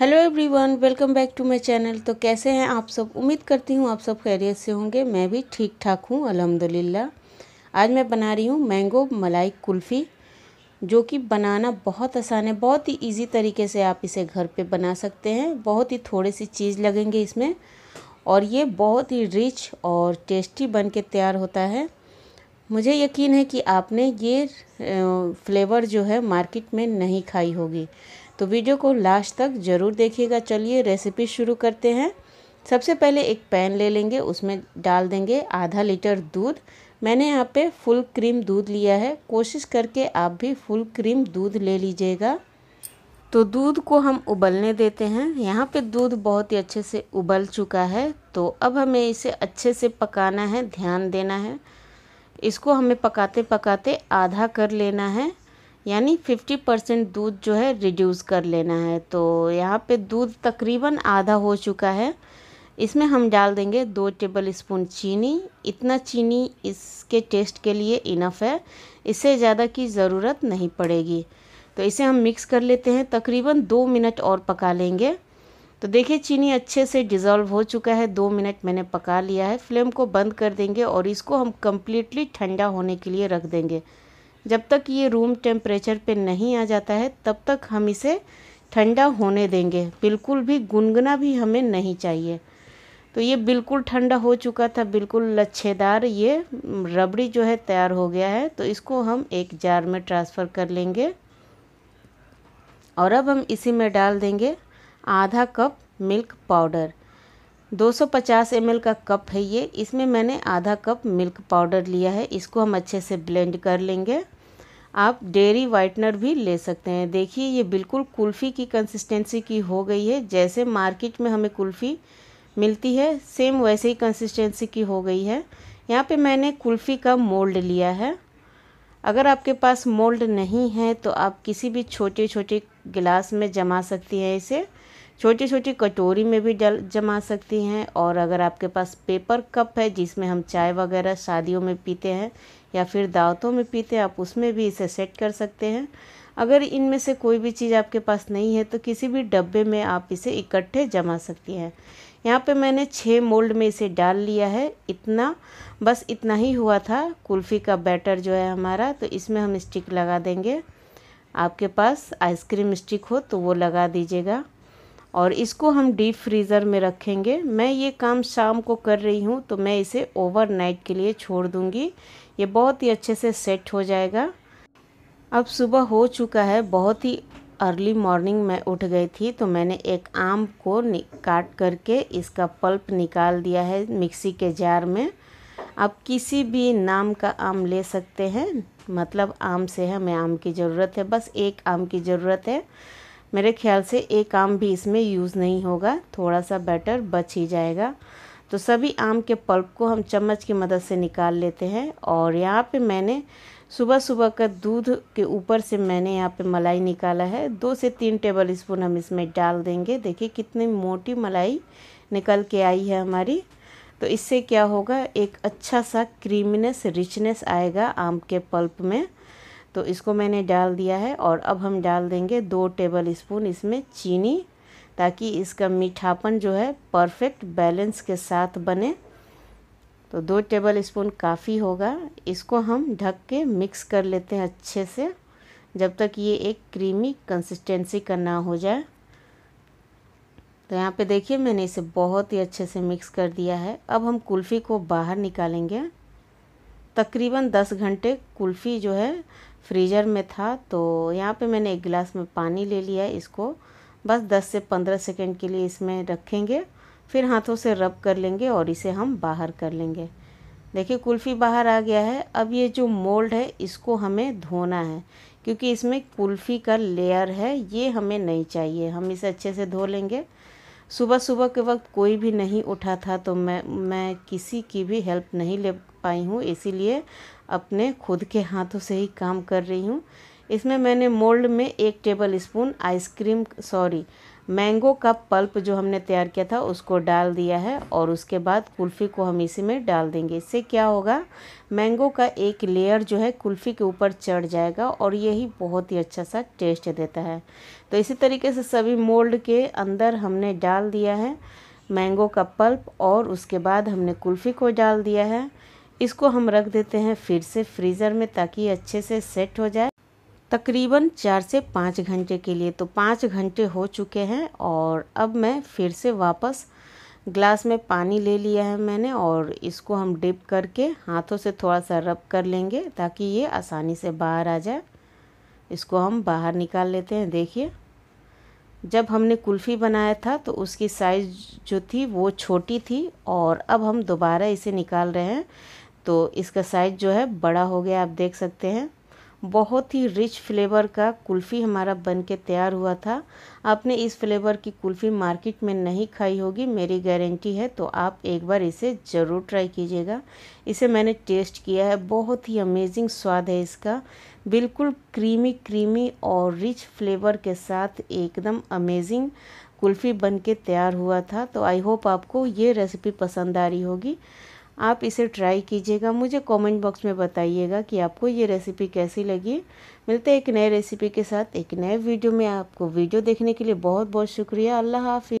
hello everyone welcome back to my channel तो कैसे हैं आप सब उम्मीद करती हूँ आप सब खैरियत से होंगे मैं भी ठीक ठाक हूँ अल्हम्दुलिल्लाह आज मैं बना रही हूँ मैंगो मलाई कुल्फ़ी जो कि बनाना बहुत आसान है बहुत ही इजी तरीके से आप इसे घर पे बना सकते हैं बहुत ही थोड़ी सी चीज़ लगेंगे इसमें और ये बहुत ही रिच और टेस्टी बन के तैयार होता है मुझे यकीन है कि आपने ये फ्लेवर जो है मार्केट में नहीं खाई होगी तो वीडियो को लास्ट तक ज़रूर देखिएगा चलिए रेसिपी शुरू करते हैं सबसे पहले एक पैन ले लेंगे उसमें डाल देंगे आधा लीटर दूध मैंने यहाँ पे फुल क्रीम दूध लिया है कोशिश करके आप भी फुल क्रीम दूध ले लीजिएगा तो दूध को हम उबलने देते हैं यहाँ पे दूध बहुत ही अच्छे से उबल चुका है तो अब हमें इसे अच्छे से पकाना है ध्यान देना है इसको हमें पकाते पकाते आधा कर लेना है यानी 50 परसेंट दूध जो है रिड्यूस कर लेना है तो यहाँ पे दूध तकरीबन आधा हो चुका है इसमें हम डाल देंगे दो टेबल स्पून चीनी इतना चीनी इसके टेस्ट के लिए इनफ है इससे ज़्यादा की ज़रूरत नहीं पड़ेगी तो इसे हम मिक्स कर लेते हैं तकरीबन दो मिनट और पका लेंगे तो देखिए चीनी अच्छे से डिज़ोल्व हो चुका है दो मिनट मैंने पका लिया है फ्लेम को बंद कर देंगे और इसको हम कम्प्लीटली ठंडा होने के लिए रख देंगे जब तक ये रूम टेम्परेचर पे नहीं आ जाता है तब तक हम इसे ठंडा होने देंगे बिल्कुल भी गुनगुना भी हमें नहीं चाहिए तो ये बिल्कुल ठंडा हो चुका था बिल्कुल लच्छेदार ये रबड़ी जो है तैयार हो गया है तो इसको हम एक जार में ट्रांसफ़र कर लेंगे और अब हम इसी में डाल देंगे आधा कप मिल्क पाउडर 250 ml का कप है ये इसमें मैंने आधा कप मिल्क पाउडर लिया है इसको हम अच्छे से ब्लेंड कर लेंगे आप डेरी वाइटनर भी ले सकते हैं देखिए ये बिल्कुल कुल्फ़ी की कंसिस्टेंसी की हो गई है जैसे मार्केट में हमें कुल्फ़ी मिलती है सेम वैसे ही कंसिस्टेंसी की हो गई है यहाँ पे मैंने कुल्फ़ी का मोल्ड लिया है अगर आपके पास मोल्ड नहीं है तो आप किसी भी छोटे छोटे गिलास में जमा सकती हैं इसे छोटी छोटी कटोरी में भी डल जमा सकती हैं और अगर आपके पास पेपर कप है जिसमें हम चाय वगैरह शादियों में पीते हैं या फिर दावतों में पीते हैं आप उसमें भी इसे सेट कर सकते हैं अगर इनमें से कोई भी चीज़ आपके पास नहीं है तो किसी भी डब्बे में आप इसे इकट्ठे जमा सकती हैं यहाँ पे मैंने छः मोल्ड में इसे डाल लिया है इतना बस इतना ही हुआ था कुल्फ़ी का बैटर जो है हमारा तो इसमें हम स्टिक लगा देंगे आपके पास आइसक्रीम स्टिक हो तो वो लगा दीजिएगा और इसको हम डीप फ्रीज़र में रखेंगे मैं ये काम शाम को कर रही हूँ तो मैं इसे ओवरनाइट के लिए छोड़ दूँगी ये बहुत ही अच्छे से सेट हो जाएगा अब सुबह हो चुका है बहुत ही अर्ली मॉर्निंग मैं उठ गई थी तो मैंने एक आम को काट करके इसका पल्प निकाल दिया है मिक्सी के जार में आप किसी भी नाम का आम ले सकते हैं मतलब आम से हमें आम की ज़रूरत है बस एक आम की ज़रूरत है मेरे ख्याल से एक आम भी इसमें यूज़ नहीं होगा थोड़ा सा बैटर बच ही जाएगा तो सभी आम के पल्प को हम चम्मच की मदद से निकाल लेते हैं और यहाँ पे मैंने सुबह सुबह का दूध के ऊपर से मैंने यहाँ पे मलाई निकाला है दो से तीन टेबल स्पून हम इसमें डाल देंगे देखिए कितनी मोटी मलाई निकल के आई है हमारी तो इससे क्या होगा एक अच्छा सा क्रीमीनेस रिचनेस आएगा आम के पल्प में तो इसको मैंने डाल दिया है और अब हम डाल देंगे दो टेबल स्पून इसमें चीनी ताकि इसका मीठापन जो है परफेक्ट बैलेंस के साथ बने तो दो टेबल स्पून काफ़ी होगा इसको हम ढक के मिक्स कर लेते हैं अच्छे से जब तक ये एक क्रीमी कंसिस्टेंसी का ना हो जाए तो यहाँ पे देखिए मैंने इसे बहुत ही अच्छे से मिक्स कर दिया है अब हम कुल्फ़ी को बाहर निकालेंगे तकरीबन दस घंटे कुल्फ़ी जो है फ्रीजर में था तो यहाँ पे मैंने एक गिलास में पानी ले लिया इसको बस 10 से 15 सेकंड के लिए इसमें रखेंगे फिर हाथों से रब कर लेंगे और इसे हम बाहर कर लेंगे देखिए कुल्फ़ी बाहर आ गया है अब ये जो मोल्ड है इसको हमें धोना है क्योंकि इसमें कुल्फ़ी का लेयर है ये हमें नहीं चाहिए हम इसे अच्छे से धो लेंगे सुबह सुबह के वक्त कोई भी नहीं उठा था तो मैं मैं किसी की भी हेल्प नहीं ले पाई हूँ इसीलिए अपने खुद के हाथों से ही काम कर रही हूँ इसमें मैंने मोल्ड में एक tablespoon ice cream sorry mango का पल्प जो हमने तैयार किया था उसको डाल दिया है और उसके बाद कुल्फ़ी को हम इसी में डाल देंगे इससे क्या होगा मैंगो का एक लेयर जो है कुल्फ़ी के ऊपर चढ़ जाएगा और यही बहुत ही अच्छा सा टेस्ट देता है तो इसी तरीके से सभी मोल्ड के अंदर हमने डाल दिया है मैंगो का पल्प और उसके बाद हमने कुल्फ़ी को डाल दिया है इसको हम रख देते हैं फिर से फ्रीज़र में ताकि अच्छे से सेट हो जाए तकरीबन चार से पाँच घंटे के लिए तो पाँच घंटे हो चुके हैं और अब मैं फिर से वापस ग्लास में पानी ले लिया है मैंने और इसको हम डिप करके हाथों से थोड़ा सा रब कर लेंगे ताकि ये आसानी से बाहर आ जाए इसको हम बाहर निकाल लेते हैं देखिए जब हमने कुल्फ़ी बनाया था तो उसकी साइज़ जो थी वो छोटी थी और अब हम दोबारा इसे निकाल रहे हैं तो इसका साइज़ जो है बड़ा हो गया आप देख सकते हैं बहुत ही रिच फ्लेवर का कुल्फ़ी हमारा बन के तैयार हुआ था आपने इस फ्लेवर की कुल्फ़ी मार्केट में नहीं खाई होगी मेरी गारंटी है तो आप एक बार इसे ज़रूर ट्राई कीजिएगा इसे मैंने टेस्ट किया है बहुत ही अमेजिंग स्वाद है इसका बिल्कुल क्रीमी क्रीमी और रिच फ्लेवर के साथ एकदम अमेजिंग कुल्फ़ी बन के तैयार हुआ था तो आई होप आपको ये रेसिपी पसंद आ रही होगी आप इसे ट्राई कीजिएगा मुझे कमेंट बॉक्स में बताइएगा कि आपको ये रेसिपी कैसी लगी मिलते हैं एक नए रेसिपी के साथ एक नए वीडियो में आपको वीडियो देखने के लिए बहुत बहुत शुक्रिया अल्लाह हाफि